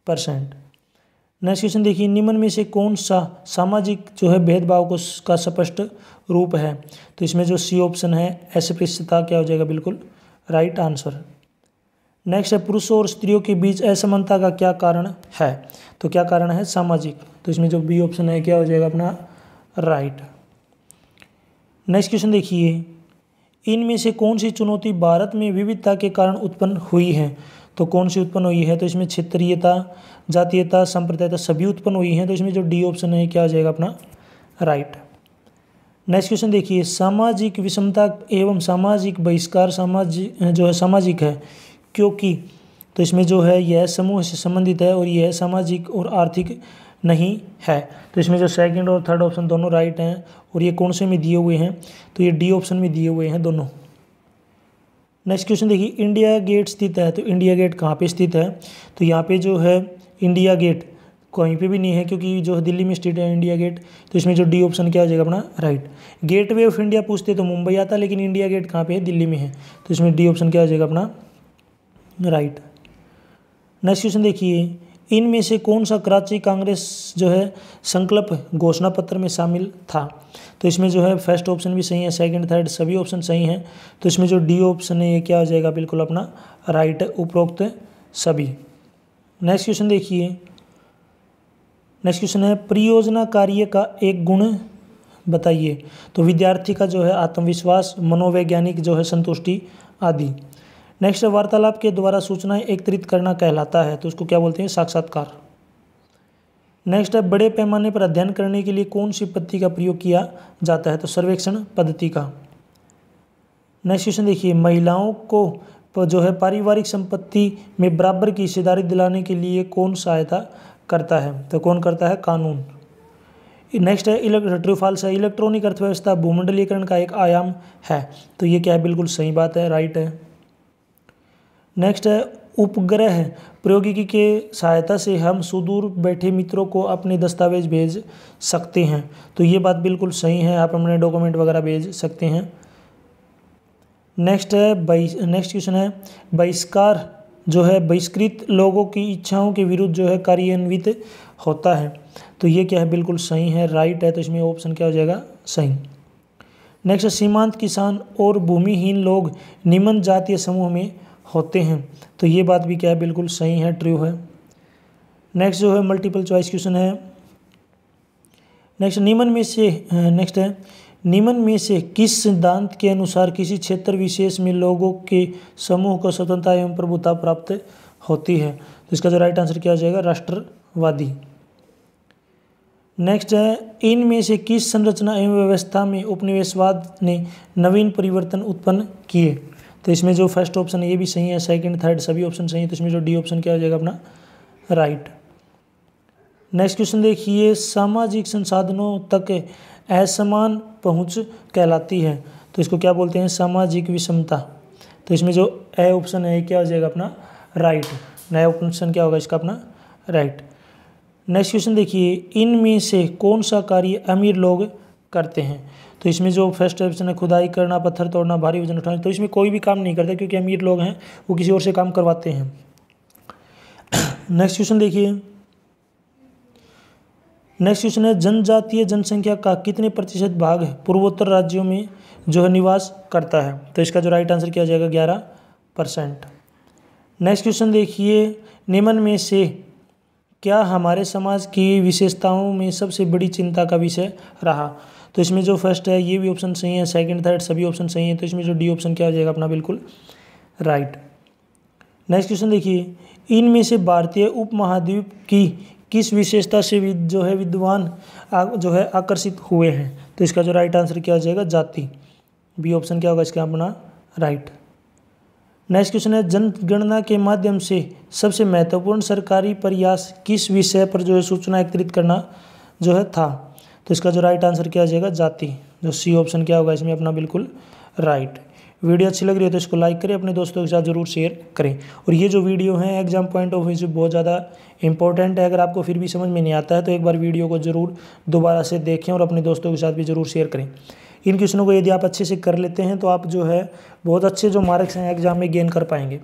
percent next question देखिए निम्न में से कौन सा सामाजिक जो है भेदभाव को का स्पष्ट रूप है तो इसमें जो सी ऑप्शन है अस्पृश्यता क्या हो जाएगा बिल्कुल राइट आंसर नेक्स्ट है पुरुषों और स्त्रियों के बीच असमानता का क्या कारण है तो क्या कारण है सामाजिक तो इसमें जो बी ऑप्शन है क्या हो जाएगा अपना राइट नेक्स्ट क्वेश्चन देखिए इनमें से कौन सी चुनौती भारत में विविधता के कारण उत्पन्न हुई है तो कौन सी उत्पन्न हुई है तो इसमें क्षेत्रीयता जातीयता संप्रदायता सभी उत्पन्न हुई हैं तो इसमें जो डी ऑप्शन है क्या हो जाएगा अपना राइट नेक्स्ट क्वेश्चन देखिए सामाजिक विषमता एवं सामाजिक बहिष्कार सामाजिक जो है सामाजिक है क्योंकि तो इसमें जो है यह समूह से संबंधित है और यह सामाजिक और आर्थिक नहीं है तो इसमें जो सेकंड और थर्ड ऑप्शन दोनों राइट हैं और ये कौन से में दिए हुए हैं तो ये डी ऑप्शन में दिए हुए हैं दोनों नेक्स्ट क्वेश्चन देखिए इंडिया गेट स्थित है तो इंडिया गेट कहाँ पे स्थित है तो यहाँ पे जो है इंडिया गेट कहीं पे भी नहीं है क्योंकि जो है दिल्ली में स्टेट है इंडिया गेट तो इसमें जो डी ऑप्शन क्या हो जाएगा अपना right gateway of India पूछते तो मुंबई आता लेकिन इंडिया गेट कहाँ पे है दिल्ली में है तो इसमें डी ऑप्शन क्या हो जाएगा अपना राइट नेक्स्ट क्वेश्चन देखिए इनमें से कौन सा कराची कांग्रेस जो है संकल्प घोषणा पत्र में शामिल था तो इसमें जो है फर्स्ट ऑप्शन भी सही है सेकंड थर्ड सभी ऑप्शन सही हैं तो इसमें जो डी ऑप्शन है ये क्या हो जाएगा बिल्कुल अपना राइट उपरोक्त सभी नेक्स्ट क्वेश्चन देखिए नेक्स्ट क्वेश्चन है परियोजना कार्य का एक गुण बताइए तो विद्यार्थी का जो है आत्मविश्वास मनोवैज्ञानिक जो है संतुष्टि आदि नेक्स्ट वार्तालाप के द्वारा सूचनाएं एकत्रित करना कहलाता है तो उसको क्या बोलते हैं साक्षात्कार नेक्स्ट है बड़े पैमाने पर अध्ययन करने के लिए कौन सी पद्धति का प्रयोग किया जाता है तो सर्वेक्षण पद्धति का नेक्स्ट क्वेश्चन देखिए महिलाओं को जो है पारिवारिक संपत्ति में बराबर की हिस्सेदारी दिलाने के लिए कौन सहायता करता है तो कौन करता है कानून नेक्स्ट है इलेक्ट्रो ट्रू फॉल्स है इलेक्ट्रॉनिक अर्थव्यवस्था भूमंडलीकरण का एक आयाम है तो ये क्या है बिल्कुल सही बात है राइट है नेक्स्ट है उपग्रह प्रौद्योगिकी के सहायता से हम सुदूर बैठे मित्रों को अपने दस्तावेज भेज सकते हैं तो ये बात बिल्कुल सही है आप अपने डॉक्यूमेंट वगैरह भेज सकते हैं नेक्स्ट है बाई नेक्स्ट क्वेश्चन है बहिष्कार जो है बहिष्कृत लोगों की इच्छाओं के विरुद्ध जो है कार्यान्वित होता है तो ये क्या है बिल्कुल सही है राइट है तो इसमें ऑप्शन क्या हो जाएगा सही नेक्स्ट सीमांत किसान और भूमिहीन लोग निम्न जातीय समूह में होते हैं तो ये बात भी क्या है बिल्कुल सही है ट्रू है नेक्स्ट जो है मल्टीपल चॉइस क्वेश्चन है नेक्स्ट निम्न में से नेक्स्ट है निम्न में से किस सिद्धांत के अनुसार किसी क्षेत्र विशेष में लोगों के समूह को स्वतंत्रता एवं प्रभुता प्राप्त होती है तो इसका जो राइट आंसर क्या हो जाएगा राष्ट्रवादी नेक्स्ट है इनमें से किस संरचना एवं व्यवस्था में उपनिवेशवाद ने नवीन परिवर्तन उत्पन्न किए तो इसमें जो फर्स्ट ऑप्शन है ये भी सही है सेकंड थर्ड सभी ऑप्शन सही है तो इसमें जो डी ऑप्शन क्या हो जाएगा अपना राइट right. नेक्स्ट क्वेश्चन देखिए सामाजिक संसाधनों तक असमान पहुंच कहलाती है तो इसको क्या बोलते हैं सामाजिक विषमता तो इसमें जो ए ऑप्शन है क्या हो जाएगा अपना राइट नया ऑप्शन क्या होगा इसका अपना राइट नेक्स्ट क्वेश्चन देखिए इनमें से कौन सा कार्य अमीर लोग करते हैं तो इसमें जो फर्स्ट ऑप्शन है खुदाई करना पत्थर तोड़ना भारी वजन उठाना तो इसमें कोई भी काम नहीं करता क्योंकि अमीर लोग हैं वो किसी और से काम करवाते हैं नेक्स्ट क्वेश्चन देखिए नेक्स्ट क्वेश्चन है जनजातीय जनसंख्या का कितने प्रतिशत भाग पूर्वोत्तर राज्यों में जो है निवास करता है तो इसका जो राइट आंसर किया जाएगा ग्यारह परसेंट नेक्स्ट क्वेश्चन देखिए निम्न में से क्या हमारे समाज की विशेषताओं में सबसे बड़ी चिंता का विषय रहा तो इसमें जो फर्स्ट है ये भी ऑप्शन सही है सेकंड थर्ड सभी ऑप्शन सही है तो इसमें जो डी ऑप्शन क्या हो जाएगा अपना बिल्कुल राइट नेक्स्ट क्वेश्चन देखिए इनमें से भारतीय उपमहाद्वीप की किस विशेषता से जो है विद्वान जो है आकर्षित हुए हैं तो इसका जो राइट आंसर क्या हो जाएगा जाति बी ऑप्शन क्या होगा इसका अपना राइट नेक्स्ट क्वेश्चन है जनगणना के माध्यम से सबसे महत्वपूर्ण सरकारी प्रयास किस विषय पर जो है सूचना एकत्रित करना जो है था तो इसका जो राइट आंसर क्या हो जाएगा जाति जो सी ऑप्शन क्या होगा इसमें अपना बिल्कुल राइट वीडियो अच्छी लग रही है तो इसको लाइक करें अपने दोस्तों के साथ जरूर शेयर करें और ये जो वीडियो है एग्जाम पॉइंट ऑफ व्यू बहुत ज़्यादा इंपॉर्टेंट है अगर आपको फिर भी समझ में नहीं आता है तो एक बार वीडियो को ज़रूर दोबारा से देखें और अपने दोस्तों के साथ भी ज़रूर शेयर करें इन क्वेश्चनों को यदि आप अच्छे से कर लेते हैं तो आप जो है बहुत अच्छे जो मार्क्स हैं एग्जाम में गेन कर पाएंगे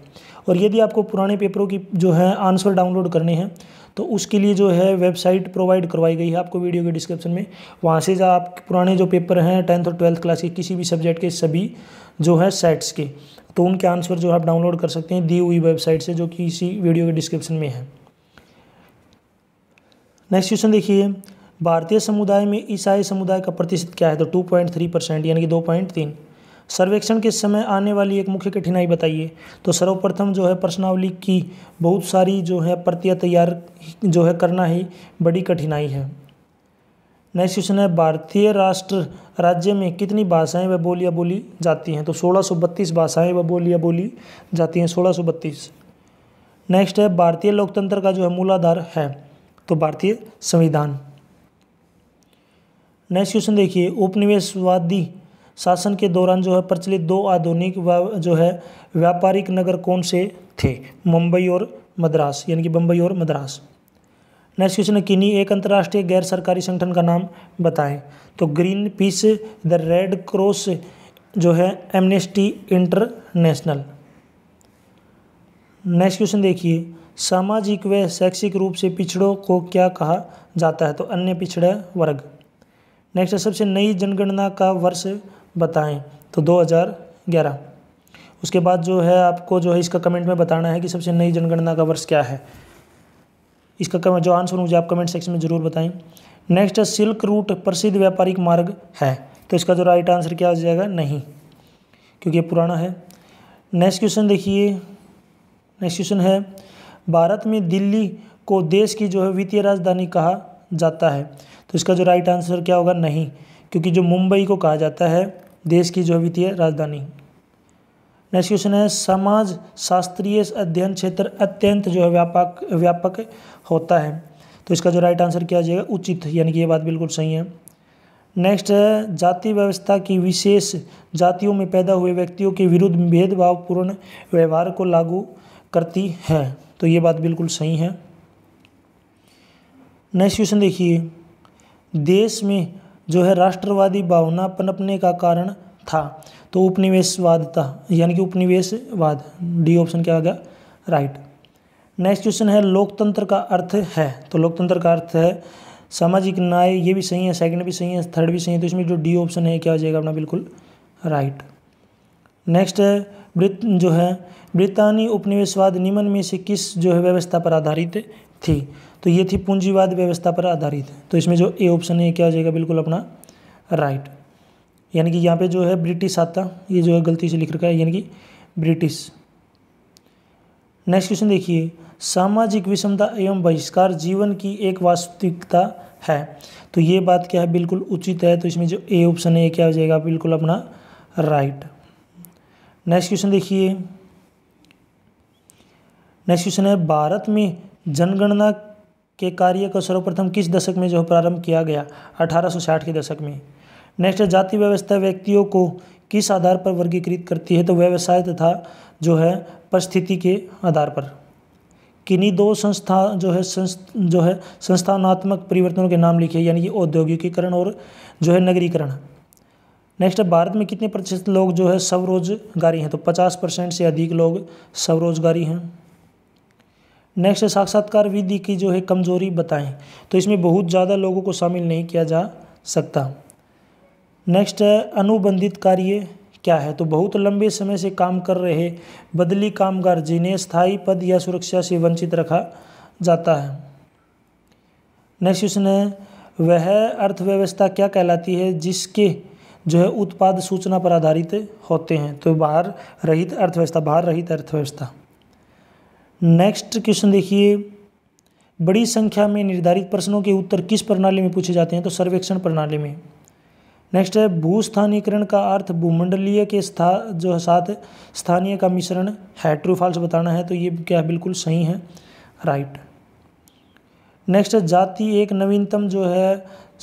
और यदि आपको पुराने पेपरों की जो है आंसर डाउनलोड करने हैं तो उसके लिए जो है वेबसाइट प्रोवाइड करवाई गई है आपको वीडियो के डिस्क्रिप्शन में वहाँ से आप पुराने जो पेपर हैं टेंथ और ट्वेल्थ क्लास के किसी भी सब्जेक्ट के सभी जो है सेट्स के तो उनके आंसर जो आप डाउनलोड कर सकते हैं दी हुई वेबसाइट से जो कि इसी वीडियो के डिस्क्रिप्शन में है नेक्स्ट क्वेश्चन देखिए भारतीय समुदाय में ईसाई समुदाय का प्रतिशत क्या है तो टू पॉइंट थ्री परसेंट यानी कि दो पॉइंट तीन सर्वेक्षण के समय आने वाली एक मुख्य कठिनाई बताइए तो सर्वप्रथम जो है प्रश्नावली की बहुत सारी जो है प्रतियाँ तैयार जो है करना ही बड़ी कठिनाई है नेक्स्ट क्वेश्चन है भारतीय राष्ट्र राज्य में कितनी भाषाएं व बोलियां बोली जाती हैं तो बत्तीस भाषाएं व बोलियां बोली जाती हैं बत्तीस नेक्स्ट है भारतीय लोकतंत्र का जो है मूलाधार है तो भारतीय संविधान नेक्स्ट क्वेश्चन देखिए उपनिवेशवादी शासन के दौरान जो है प्रचलित दो आधुनिक जो है व्यापारिक नगर कौन से थे मुंबई और मद्रास यानी कि बम्बई और मद्रास नेक्स्ट क्वेश्चन है किन्हीं एक अंतर्राष्ट्रीय गैर सरकारी संगठन का नाम बताएं तो Greenpeace the Red Cross जो है एमनेस्टी इंटरनेशनल नेक्स्ट क्वेश्चन देखिए सामाजिक व शैक्षिक रूप से पिछड़ों को क्या कहा जाता है तो अन्य पिछड़ा वर्ग नेक्स्ट है सबसे नई जनगणना का वर्ष बताएं तो 2011 उसके बाद जो है आपको जो है इसका कमेंट में बताना है कि सबसे नई जनगणना का वर्ष क्या है इसका जो आंसर मुझे आप कमेंट सेक्शन में ज़रूर बताएं नेक्स्ट सिल्क रूट प्रसिद्ध व्यापारिक मार्ग है तो इसका जो राइट आंसर क्या हो जाएगा नहीं क्योंकि ये पुराना है नेक्स्ट क्वेश्चन देखिए नेक्स्ट क्वेश्चन है भारत में दिल्ली को देश की जो है वित्तीय राजधानी कहा जाता है तो इसका जो राइट आंसर क्या होगा नहीं क्योंकि जो मुंबई को कहा जाता है देश की जो वित्तीय राजधानी नेक्स्ट क्वेश्चन है समाज शास्त्रीय अध्ययन क्षेत्र अत्यंत जो है व्यापक व्यापक होता है तो इसका जो राइट आंसर किया जाएगा उचित यानी कि ये बात बिल्कुल सही है नेक्स्ट है जाति व्यवस्था की विशेष जातियों में पैदा हुए व्यक्तियों के विरुद्ध भेदभावपूर्ण व्यवहार को लागू करती है तो ये बात बिल्कुल सही है नेक्स्ट क्वेश्चन देखिए देश में जो है राष्ट्रवादी भावना पनपने का कारण था तो उपनिवेशवाद था यानी कि उपनिवेशवाद डी ऑप्शन क्या आ गया राइट नेक्स्ट क्वेश्चन है लोकतंत्र का अर्थ है तो लोकतंत्र का अर्थ है सामाजिक न्याय ये भी सही है सेकंड भी सही है थर्ड भी सही है तो इसमें जो डी ऑप्शन है क्या हो जाएगा अपना बिल्कुल राइट नेक्स्ट है ब्रित जो है ब्रितानी उपनिवेशवाद निम्न में से किस जो है व्यवस्था पर आधारित थी तो ये थी पूंजीवाद व्यवस्था पर आधारित तो इसमें जो ए ऑप्शन है क्या हो जाएगा बिल्कुल अपना राइट यानी कि यहाँ पे जो है ब्रिटिश आता ये जो है गलती से लिख रखा है यानी कि ब्रिटिश नेक्स्ट क्वेश्चन देखिए सामाजिक विषमता एवं बहिष्कार जीवन की एक वास्तविकता है तो ये बात क्या है बिल्कुल उचित है तो इसमें जो ए ऑप्शन है क्या हो जाएगा बिल्कुल अपना राइट नेक्स्ट क्वेश्चन देखिए नेक्स्ट क्वेश्चन है भारत में जनगणना के कार्य को सर्वप्रथम किस दशक में जो प्रारंभ किया गया 1860 के दशक में नेक्स्ट जाति व्यवस्था व्यक्तियों को किस आधार पर वर्गीकृत करती है तो व्यवसाय तथा जो है परिस्थिति के आधार पर किन्हीं दो संस्था जो है संस्था जो है संस्थानात्मक परिवर्तनों के नाम लिखे यानी कि औद्योगिकीकरण और जो है नगरीकरण नेक्स्ट भारत में कितने प्रतिशत लोग जो है स्वरोजगारी हैं तो 50 परसेंट से अधिक लोग स्वरोजगारी हैं नेक्स्ट साक्षात्कार विधि की जो है कमजोरी बताएं तो इसमें बहुत ज़्यादा लोगों को शामिल नहीं किया जा सकता नेक्स्ट अनुबंधित कार्य क्या है तो बहुत लंबे समय से काम कर रहे बदली कामगार जिन्हें स्थायी पद या सुरक्षा से वंचित रखा जाता है नेक्स्ट क्वेश्चन है वह अर्थव्यवस्था क्या कहलाती है जिसके जो है उत्पाद सूचना पर आधारित होते हैं तो बाहर रहित अर्थव्यवस्था बाहर रहित अर्थव्यवस्था नेक्स्ट क्वेश्चन देखिए बड़ी संख्या में निर्धारित प्रश्नों के उत्तर किस प्रणाली में पूछे जाते हैं तो सर्वेक्षण प्रणाली में नेक्स्ट है भूस्थानीकरण का अर्थ भूमंडलीय के स्था जो साथ स्थानीय का मिश्रण है ट्रू फॉल्स बताना है तो ये क्या बिल्कुल सही है राइट नेक्स्ट है जाति एक नवीनतम जो है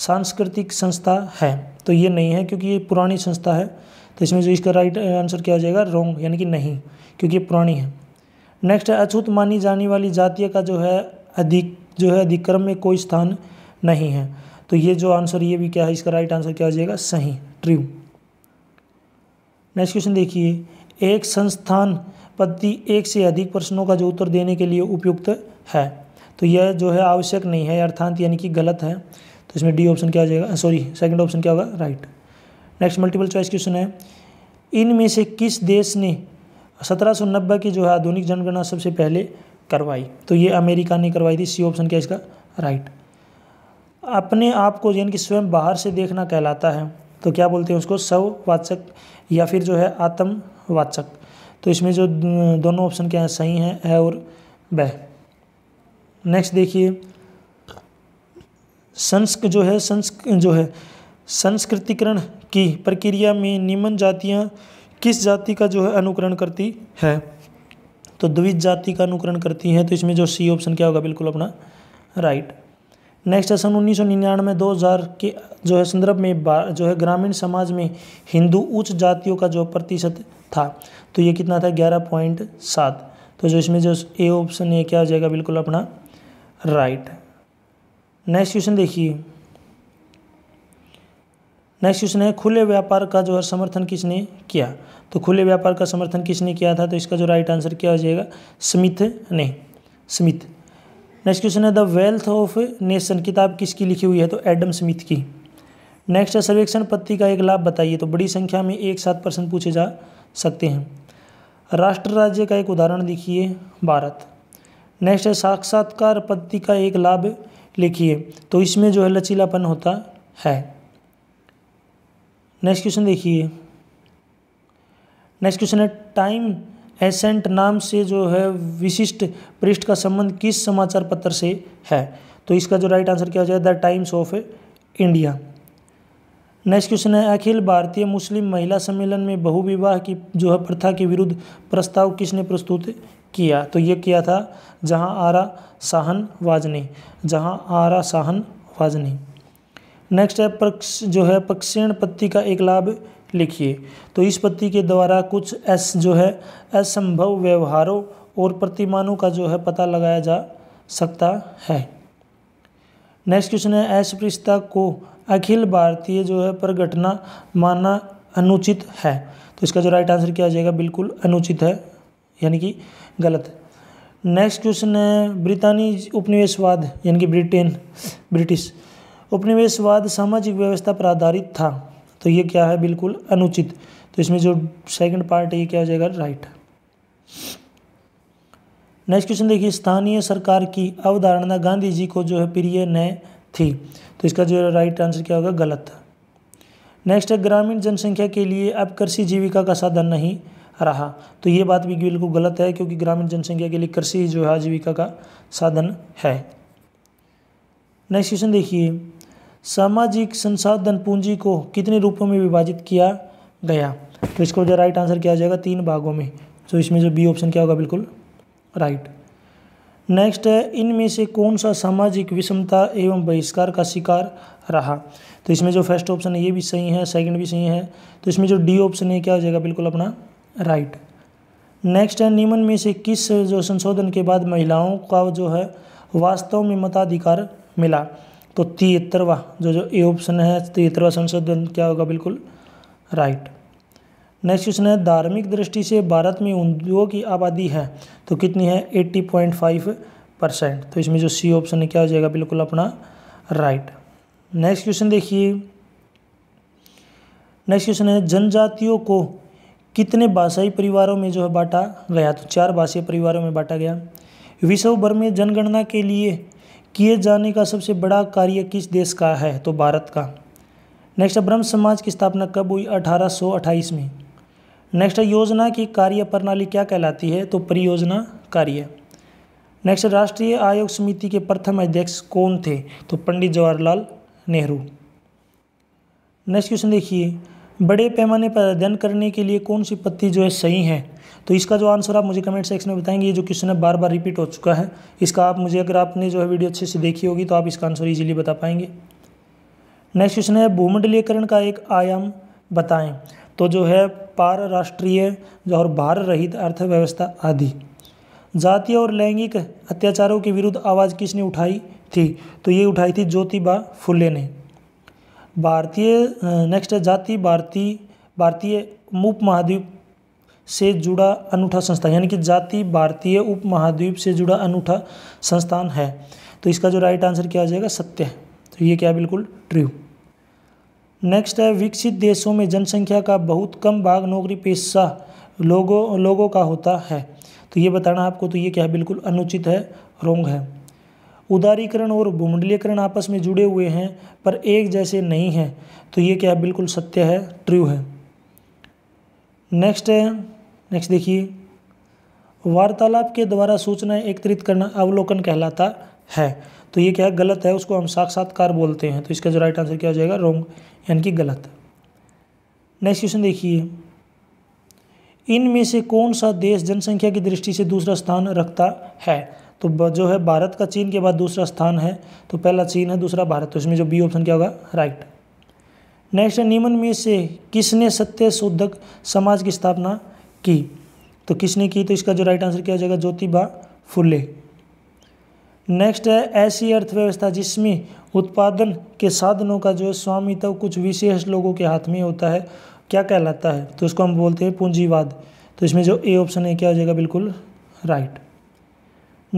सांस्कृतिक संस्था है तो ये नहीं है क्योंकि ये पुरानी संस्था है तो इसमें जो इसका राइट आंसर क्या हो जाएगा रॉन्ग यानी कि नहीं क्योंकि ये पुरानी है नेक्स्ट है अछूत मानी जाने वाली जातियाँ का जो है अधिक जो है अधिक्रम में कोई स्थान नहीं है तो ये जो आंसर ये भी क्या है इसका राइट आंसर क्या हो जाएगा सही ट्रू नेक्स्ट क्वेश्चन देखिए एक संस्थान पद्धति एक से अधिक प्रश्नों का जो उत्तर देने के लिए उपयुक्त है तो यह जो है आवश्यक नहीं है अर्थांत यानी कि गलत है तो इसमें डी ऑप्शन क्या हो जाएगा सॉरी सेकंड ऑप्शन क्या होगा right next multiple choice question है इनमें से किस देश ने सत्रह की जो है आधुनिक जनगणना सबसे पहले करवाई तो ये अमेरिका ने करवाई थी सी ऑप्शन क्या इसका राइट अपने आप को यानी कि स्वयं बाहर से देखना कहलाता है तो क्या बोलते हैं उसको स्ववाचक या फिर जो है आत्मवाचक तो इसमें जो दोनों ऑप्शन क्या हैं सही हैं है और वह नेक्स्ट देखिए संस्क जो है संस्क जो है संस्कृतिकरण की प्रक्रिया में निम्न जातियां किस जाति का जो है अनुकरण करती है तो द्विज जाति का अनुकरण करती है तो इसमें जो सी ऑप्शन क्या होगा बिल्कुल अपना राइट नेक्स्ट है सन उन्नीस सौ निन्यानवे दो हज़ार के जो है संदर्भ में जो है ग्रामीण समाज में हिंदू उच्च जातियों का जो प्रतिशत था तो ये कितना था ग्यारह पॉइंट सात तो जो इसमें जो ए ऑप्शन ये क्या हो जाएगा बिल्कुल अपना राइट नेक्स्ट क्वेश्चन देखिए नेक्स्ट क्वेश्चन है खुले व्यापार का जो है समर्थन किसने किया तो खुले व्यापार का समर्थन किसने किया था तो इसका जो राइट आंसर क्या हो जाएगा स्मिथ ने स्मिथ नेक्स्ट क्वेश्चन है द वेल्थ ऑफ नेशन किताब किसकी लिखी हुई है तो एडम स्मिथ की नेक्स्ट है सर्वेक्षण पत्ति का एक लाभ बताइए तो बड़ी संख्या में एक सात परसेंट पूछे जा सकते हैं राष्ट्र राज्य का एक उदाहरण लिखिए भारत नेक्स्ट है साक्षात्कार पत्ति का एक लाभ लिखिए तो इसमें जो है लचीलापन होता है नेक्स्ट क्वेश्चन देखिए नेक्स्ट क्वेश्चन है टाइम एसेंट नाम से जो है विशिष्ट पृष्ठ का संबंध किस समाचार पत्र से है तो इसका जो राइट आंसर क्या हो जाए the Times of India next question है अखिल भारतीय मुस्लिम महिला सम्मेलन में बहुविवाह की जो है प्रथा के विरुद्ध प्रस्ताव किसने प्रस्तुत किया तो ये किया था जहां आरा साहन वाजनी जहां आरा साहन वाजनी नेक्स्ट है पक्ष जो है पक्षीण पत्ती का एक लाभ लिखिए तो इस पत्ती के द्वारा कुछ एस जो है असंभव व्यवहारों और प्रतिमानों का जो है पता लगाया जा सकता है नेक्स्ट क्वेश्चन है अस्पृश्यता को अखिल भारतीय जो है प्रगटना मानना अनुचित है तो इसका जो राइट आंसर किया जाएगा बिल्कुल अनुचित है यानी कि गलत नेक्स्ट क्वेश्चन है ब्रितानी उपनिवेशवाद यानी कि ब्रिटेन ब्रिटिश उपनिवेशवाद सामाजिक व्यवस्था पर आधारित था तो ये क्या है बिल्कुल अनुचित तो इसमें जो सेकंड पार्ट है ये क्या हो जाएगा राइट नेक्स्ट क्वेश्चन देखिए स्थानीय सरकार की अवधारणा गांधी जी को जो है प्रिय न थी तो इसका जो राइट आंसर क्या होगा गलत नेक्स्ट है ग्रामीण जनसंख्या के लिए अब कृषि जीविका का साधन नहीं रहा तो ये बात भी बिल्कुल गलत है क्योंकि ग्रामीण जनसंख्या के लिए कृषि जो है आजीविका का साधन है नेक्स्ट क्वेश्चन देखिए सामाजिक संसाधन पूंजी को कितने रूपों में विभाजित किया गया तो इसको जो राइट आंसर किया जाएगा तीन भागों में तो इसमें जो बी ऑप्शन क्या होगा बिल्कुल राइट नेक्स्ट है इनमें से कौन सा सामाजिक विषमता एवं बहिष्कार का शिकार रहा तो इसमें जो फर्स्ट ऑप्शन है ये भी सही है सेकंड भी सही है तो इसमें जो डी ऑप्शन है क्या हो जाएगा बिल्कुल अपना राइट नेक्स्ट है नियमन में से किस जो संशोधन के बाद महिलाओं का जो है वास्तव में मताधिकार मिला तो तिहत्तरवा जो जो ए ऑप्शन है तिहत्तरवा संसद क्या होगा बिल्कुल राइट नेक्स्ट क्वेश्चन है धार्मिक दृष्टि से भारत में हिंदुओं की आबादी है तो कितनी है 80.5 परसेंट तो इसमें जो सी ऑप्शन है क्या हो जाएगा बिल्कुल अपना राइट नेक्स्ट क्वेश्चन देखिए नेक्स्ट क्वेश्चन है जनजातियों को कितने भाषाई परिवारों में जो है बांटा गया तो चार भाषाई परिवारों में बांटा गया विश्व भर में जनगणना के लिए किए जाने का सबसे बड़ा कार्य किस देश का है तो भारत का नेक्स्ट ब्रह्म समाज की स्थापना कब हुई 1828 में नेक्स्ट योजना की कार्य प्रणाली क्या कहलाती है तो परियोजना कार्य नेक्स्ट राष्ट्रीय आयोग समिति के प्रथम अध्यक्ष कौन थे तो पंडित जवाहरलाल नेहरू नेक्स्ट क्वेश्चन देखिए बड़े पैमाने पर अध्ययन करने के लिए कौन सी पत्ती जो है सही है तो इसका जो आंसर आप मुझे कमेंट सेक्शन में बताएंगे ये जो क्वेश्चन है बार बार रिपीट हो चुका है इसका आप मुझे अगर आपने जो है वीडियो अच्छे से देखी होगी तो आप इसका आंसर ईजिली बता पाएंगे नेक्स्ट क्वेश्चन है भूमंडलीकरण का एक आयाम बताएं तो जो है पार राष्ट्रीय और भार रहित अर्थव्यवस्था आदि जातीय और लैंगिक अत्याचारों के विरुद्ध आवाज़ किसने उठाई थी तो ये उठाई थी ज्योतिबा फुले ने भारतीय नेक्स्ट है जाति भारतीय भारतीय उप महाद्वीप से जुड़ा अनूठा संस्थान यानी कि जाति भारतीय उपमहाद्वीप से जुड़ा अनूठा संस्थान है तो इसका जो राइट आंसर क्या आ जाएगा सत्य है तो ये क्या बिल्कुल ट्रू नेक्स्ट है विकसित देशों में जनसंख्या का बहुत कम भाग नौकरी पेशा लोगों लोगों का होता है तो ये बताना आपको तो ये क्या बिल्कुल अनुचित है रोंग है उदारीकरण और भूमंडलीकरण आपस में जुड़े हुए हैं पर एक जैसे नहीं हैं तो ये क्या बिल्कुल सत्य है ट्रू है नेक्स्ट है नेक्स्ट देखिए वार्तालाप के द्वारा सूचना एकत्रित करना अवलोकन कहलाता है तो ये क्या है गलत है उसको हम साक्षात्कार बोलते हैं तो इसका जो राइट आंसर क्या हो जाएगा रोंग यानी कि गलत नेक्स्ट क्वेश्चन देखिए इनमें से कौन सा देश जनसंख्या की दृष्टि से दूसरा स्थान रखता है तो जो है भारत का चीन के बाद दूसरा स्थान है तो पहला चीन है दूसरा भारत तो इसमें जो बी ऑप्शन क्या होगा राइट नेक्स्ट नियमन में से किसने सत्य शोधक समाज की स्थापना की तो किसने की तो इसका जो राइट आंसर किया जाएगा ज्योतिबा फुले नेक्स्ट है ऐसी अर्थव्यवस्था जिसमें उत्पादन के साधनों का जो स्वामित्व कुछ विशेष लोगों के हाथ में होता है क्या कहलाता है तो इसको हम बोलते हैं पूंजीवाद तो इसमें जो ए ऑप्शन है क्या हो जाएगा बिल्कुल राइट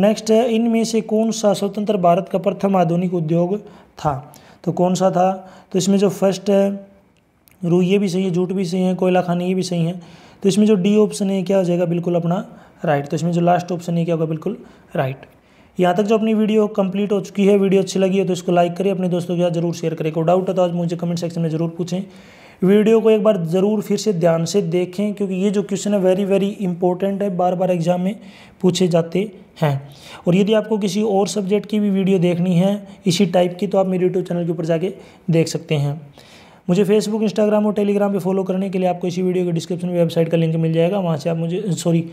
नेक्स्ट है इनमें से कौन सा स्वतंत्र भारत का प्रथम आधुनिक उद्योग था तो कौन सा था तो इसमें जो फर्स्ट है रू ये भी सही है जूट भी सही है कोयला खानी ये भी सही है तो इसमें जो डी ऑप्शन है क्या हो जाएगा बिल्कुल अपना राइट तो इसमें जो लास्ट ऑप्शन है क्या होगा बिल्कुल राइट यहाँ तक जो अपनी वीडियो कंप्लीट हो चुकी है वीडियो अच्छी लगी है तो इसको लाइक करें अपने दोस्तों के साथ जरूर शेयर करें कोई डाउट है तो आज मुझे कमेंट सेक्शन में जरूर पूछें वीडियो को एक बार ज़रूर फिर से ध्यान से देखें क्योंकि ये जो क्वेश्चन है वेरी वेरी इंपॉर्टेंट है बार बार एग्जाम में पूछे जाते हैं और यदि आपको किसी और सब्जेक्ट की भी वीडियो देखनी है इसी टाइप की तो आप मेरे यूट्यूब चैनल के ऊपर जाके देख सकते हैं मुझे फेसबुक इंस्टाग्राम और टेलीग्राम पे फॉलो करने के लिए आपको इसी वीडियो के डिस्क्रिप्शन में वेबसाइट का लिंक मिल जाएगा वहाँ से आप मुझे सॉरी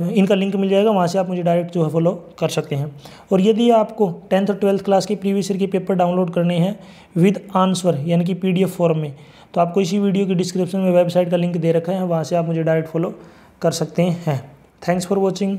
इनका लिंक मिल जाएगा वहाँ से आप मुझे डायरेक्ट जो है फॉलो कर सकते हैं और यदि आपको टेंथ और ट्वेल्थ क्लास के प्रीवियस ईयर के पेपर डाउनलोड करने हैं विद आंसर यानी कि पीडीएफ फॉर्म में तो आपको इसी वीडियो के डिस्क्रिप्शन में वेबसाइट का लिंक दे रखा है वहाँ से आप मुझे डायरेक्ट फॉलो कर सकते हैं थैंक्स फॉर वॉचिंग